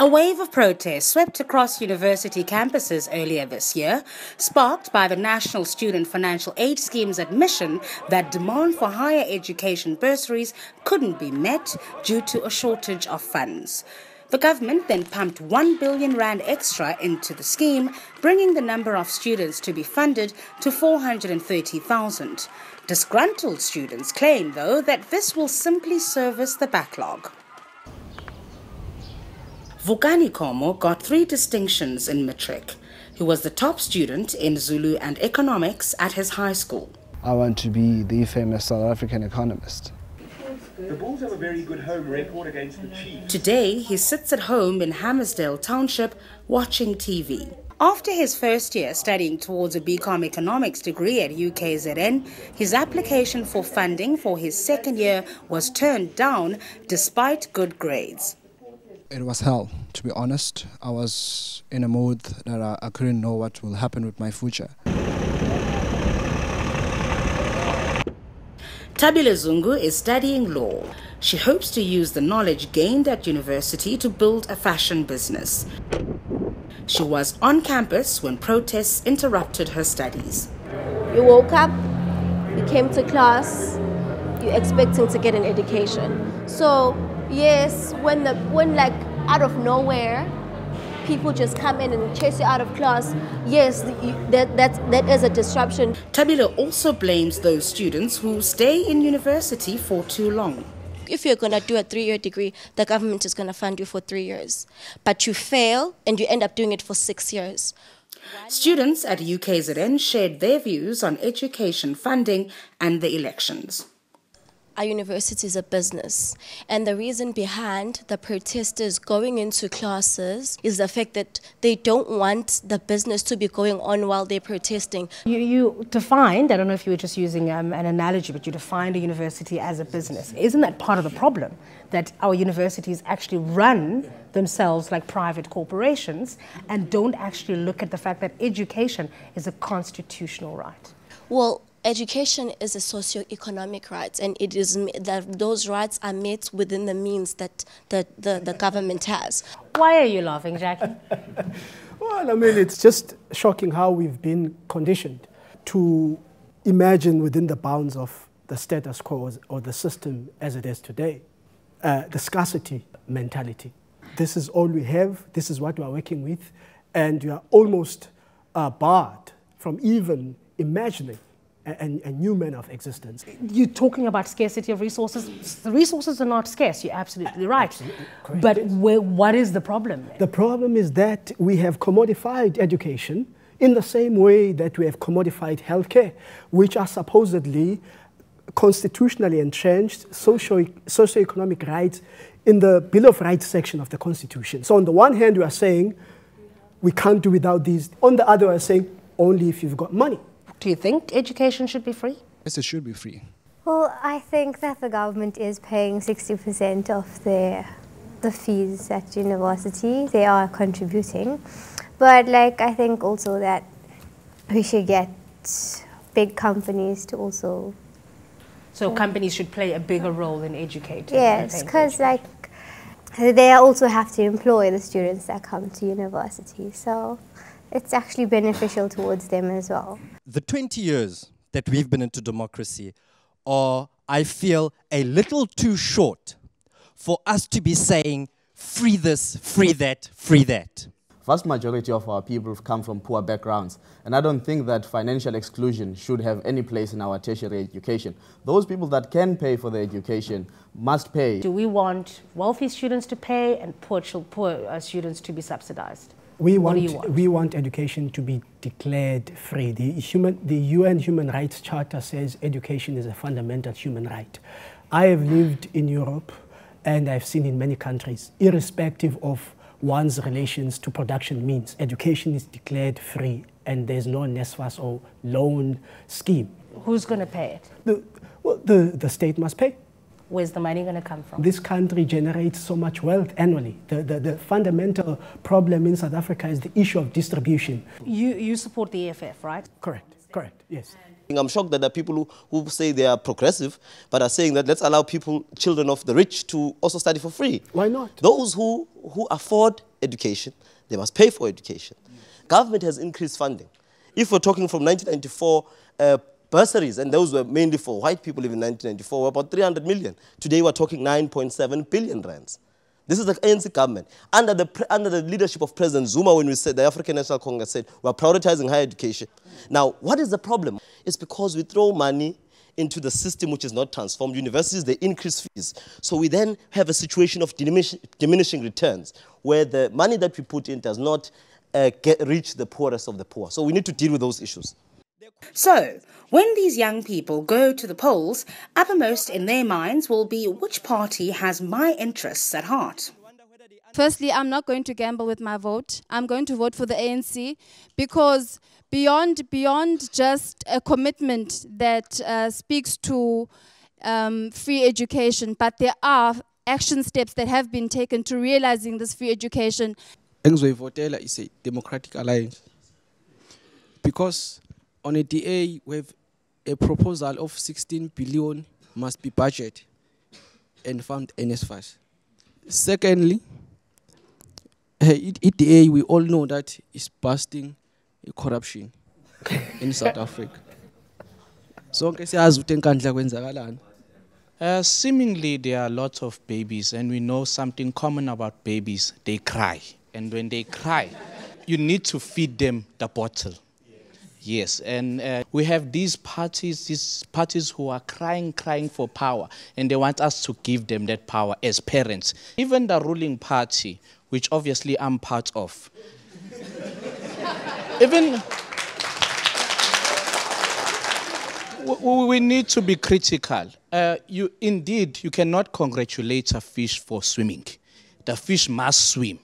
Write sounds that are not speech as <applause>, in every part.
A wave of protest swept across university campuses earlier this year, sparked by the National Student Financial Aid Scheme's admission that demand for higher education bursaries couldn't be met due to a shortage of funds. The government then pumped 1 billion rand extra into the scheme, bringing the number of students to be funded to 430,000. Disgruntled students claim, though, that this will simply service the backlog. Vukani Komo got three distinctions in matric. He was the top student in Zulu and economics at his high school. I want to be the famous South African economist. The Bulls have a very good home record against the Chiefs. Today, he sits at home in Hammersdale Township watching TV. After his first year studying towards a BCom economics degree at UKZN, his application for funding for his second year was turned down despite good grades it was hell, to be honest. I was in a mood that I, I couldn't know what will happen with my future. Tabile Zungu is studying law. She hopes to use the knowledge gained at university to build a fashion business. She was on campus when protests interrupted her studies. You woke up, you came to class, you're expecting to get an education. So Yes, when the when like out of nowhere, people just come in and chase you out of class. Yes, that that that is a disruption. Tabila also blames those students who stay in university for too long. If you're going to do a three-year degree, the government is going to fund you for three years. But you fail and you end up doing it for six years. Students at UKZN shared their views on education funding and the elections our universities a business. And the reason behind the protesters going into classes is the fact that they don't want the business to be going on while they're protesting. You, you defined, I don't know if you were just using um, an analogy, but you defined a university as a business. Isn't that part of the problem? That our universities actually run themselves like private corporations and don't actually look at the fact that education is a constitutional right. Well, education is a socio-economic right, and it is that those rights are met within the means that the, the, the government has. Why are you laughing, Jackie? <laughs> well, I mean, it's just shocking how we've been conditioned to imagine within the bounds of the status quo or the system as it is today, uh, the scarcity mentality. This is all we have, this is what we are working with, and we are almost uh, barred from even imagining and, and, new manner of existence. You're talking about scarcity of resources. Resources are not scarce, you're absolutely right. Absolutely but where, what is the problem? Then? The problem is that we have commodified education in the same way that we have commodified healthcare, which are supposedly constitutionally entrenched socio- socioeconomic rights in the Bill of Rights section of the Constitution. So, on the one hand, we are saying we can't do without these, on the other, we are saying only if you've got money. Do you think education should be free? Yes, it should be free. Well, I think that the government is paying 60% of the the fees at university. They are contributing. But like I think also that we should get big companies to also so companies should play a bigger role in educating. Yes, because like they also have to employ the students that come to university. So it's actually beneficial towards them as well. The 20 years that we've been into democracy are, I feel, a little too short for us to be saying, free this, free that, free that. Vast majority of our people come from poor backgrounds, and I don't think that financial exclusion should have any place in our tertiary education. Those people that can pay for their education must pay. Do we want wealthy students to pay and poor, poor uh, students to be subsidized? We want, want, we want education to be declared free. The, human, the UN Human Rights Charter says education is a fundamental human right. I have lived in Europe and I've seen in many countries, irrespective of one's relations to production means, education is declared free and there's no NESFAS or loan scheme. Who's going to pay it? The, well, the, the state must pay where's the money going to come from? This country generates so much wealth annually. The, the, the, fundamental problem in South Africa is the issue of distribution. You, you support the AFF, right? Correct, correct, yes. I'm shocked that there are people who, who say they are progressive, but are saying that let's allow people, children of the rich, to also study for free. Why not? Those who, who afford education, they must pay for education. Mm. Government has increased funding. If we're talking from 1994, uh, bursaries, and those were mainly for white people in 1994, were about 300 million. Today we're talking 9.7 billion rands. This is the ANC government. Under the, under the leadership of President Zuma, when we said, the African National Congress said, we're prioritizing higher education. Now, what is the problem? It's because we throw money into the system which is not transformed. Universities, they increase fees. So we then have a situation of diminishing returns, where the money that we put in does not uh, get, reach the poorest of the poor. So we need to deal with those issues. So, when these young people go to the polls, uppermost in their minds will be which party has my interests at heart. Firstly, I'm not going to gamble with my vote. I'm going to vote for the ANC because beyond beyond just a commitment that uh, speaks to um, free education, but there are action steps that have been taken to realizing this free education. is a democratic alliance because on a DA we have a proposal of 16 billion must be budgeted and fund NSFAS. Secondly, EDA, eh, we all know that is busting corruption <laughs> in South Africa. sonke siyazi ukuthi enkandla kwenzakalani Uh, seemingly, there are lots of babies, and we know something common about babies they cry. And when they cry, you need to feed them the bottle. Yes, and uh, we have these parties, these parties who are crying, crying for power, and they want us to give them that power as parents. Even the ruling party, which obviously I'm part of, <laughs> even we need to be critical. Uh, you indeed, you cannot congratulate a fish for swimming. The fish must swim.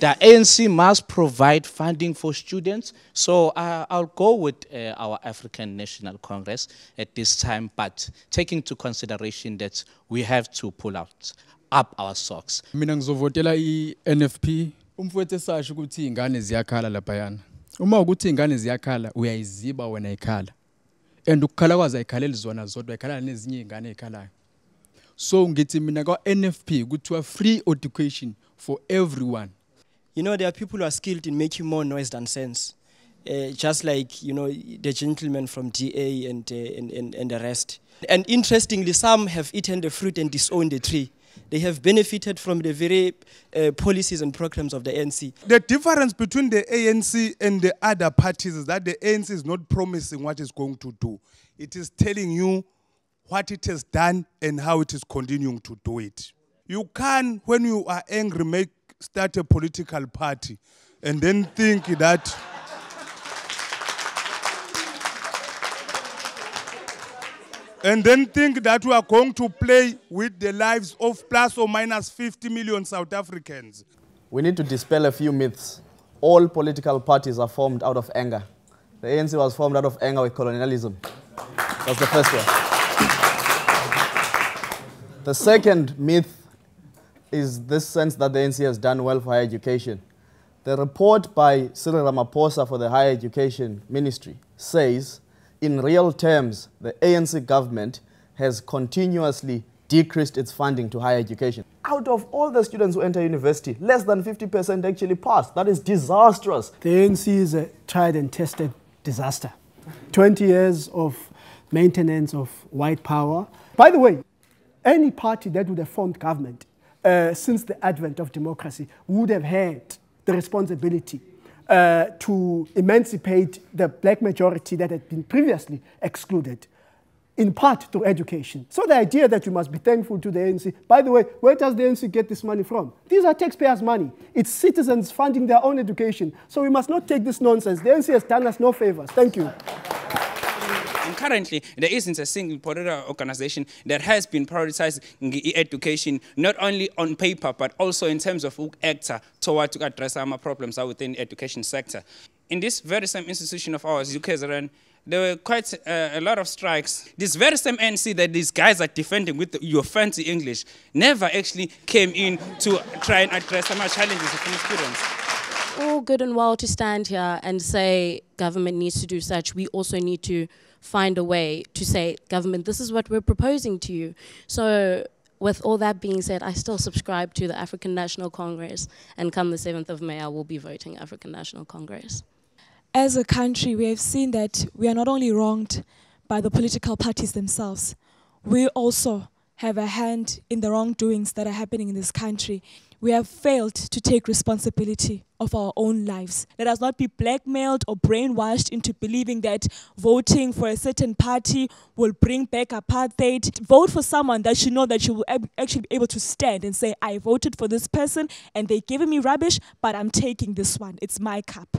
The ANC must provide funding for students. So uh, I'll go with uh, our African National Congress at this time, but taking into consideration that we have to pull out up our socks. Mina ngizovotela i-NFP. Umfowethu esasho ukuthi ingane ziyakhala laphayana. Uma ukuthi ingane ziyakhala uyayiziba wena ikhala. And ukukhala kwazo ayikhaleli zona zodwa, ayikhalala nezinye iy'ngane ey'khalayo so ngithi mina kwa-nfp kuthiwa free education for everyone you know there are people who are skilled in making more noise than sense uh, just like you know the gentleman from DA and, uh, and, and, and the rest. And interestingly, some have eaten the fruit and disowned the tree. They have benefited from the very uh, policies and programs of the ANC. The difference between the ANC and the other parties is that the ANC is not promising what it's going to do. It is telling you what it has done and how it is continuing to do it. You can, when you are angry, make start a political party and then think that and then think that we are going to play with the lives of plus or minus 50 million South Africans. We need to dispel a few myths. All political parties are formed out of anger. The ANC was formed out of anger with colonialism. That's the first one. The second myth is this sense that the NC has done well for higher education. The report by Cyril Ramaphosa for the Higher Education Ministry says, in real terms, the ANC government has continuously decreased its funding to higher education. Out of all the students who enter university, less than 50% actually pass. That is disastrous. The ANC is a tried and tested disaster. 20 years of maintenance of white power. By the way, any party that would have formed government uh, since the advent of democracy would have had the responsibility uh, to emancipate the black majority that had been previously excluded, in part through education. So the idea that you must be thankful to the ANC, by the way, where does the ANC get this money from? These are taxpayers' money. It's citizens funding their own education. So we must not take this nonsense. The ANC has done us no favors. Thank you. And currently, there isn't a single political organization that has been prioritizing education, not only on paper, but also in terms of actor toward to address our problems within the education sector. In this very same institution of ours, UKZRN, there were quite uh, a lot of strikes. This very same NC that these guys are defending with your fancy English never actually came in to try and address some challenges of students all good and well to stand here and say government needs to do such. We also need to find a way to say, government, this is what we're proposing to you. So with all that being said, I still subscribe to the African National Congress, and come the 7th of May, I will be voting African National Congress. As a country, we have seen that we are not only wronged by the political parties themselves, we also have a hand in the wrongdoings that are happening in this country. We have failed to take responsibility of our own lives. Let us not be blackmailed or brainwashed into believing that voting for a certain party will bring back apartheid. Vote for someone that you know that you will actually be able to stand and say, I voted for this person and they gave me rubbish, but I'm taking this one. It's my cup.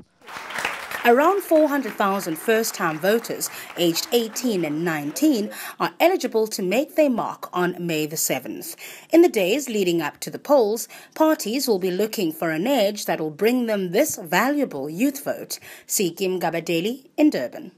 Around 400,000 first time voters aged 18 and 19 are eligible to make their mark on May the 7th. In the days leading up to the polls, parties will be looking for an edge that will bring them this valuable youth vote. See Kim Gabadeli in Durban.